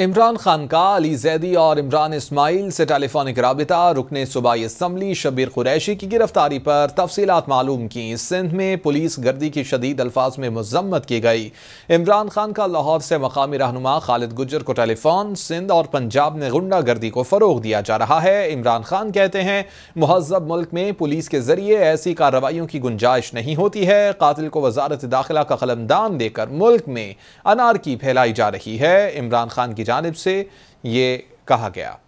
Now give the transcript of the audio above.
इमरान खान का अली जैदी और इमरान इसमाइल से टेलीफोनिक रबता रुकन सूबाई इसम्बली शबीर कुरैशी की गिरफ्तारी पर तफसीत मालूम की सिंध में पुलिस गर्दी की शदीद अल्फाज में मजम्मत की गई इमरान खान का लाहौर से मकामी रहनुमा खालिद गुजर को टेलीफोन सिंध और पंजाब में गुंडा गर्दी को फ़रोग दिया जा रहा है इमरान खान कहते हैं महजब मुल्क में पुलिस के जरिए ऐसी कार्रवाईों की गुंजाइश नहीं होती है कातिल को वजारत दाखिला का कलमदान देकर मुल्क में अनारकी फैलाई जा रही है इमरान खान की जानब से ये कहा गया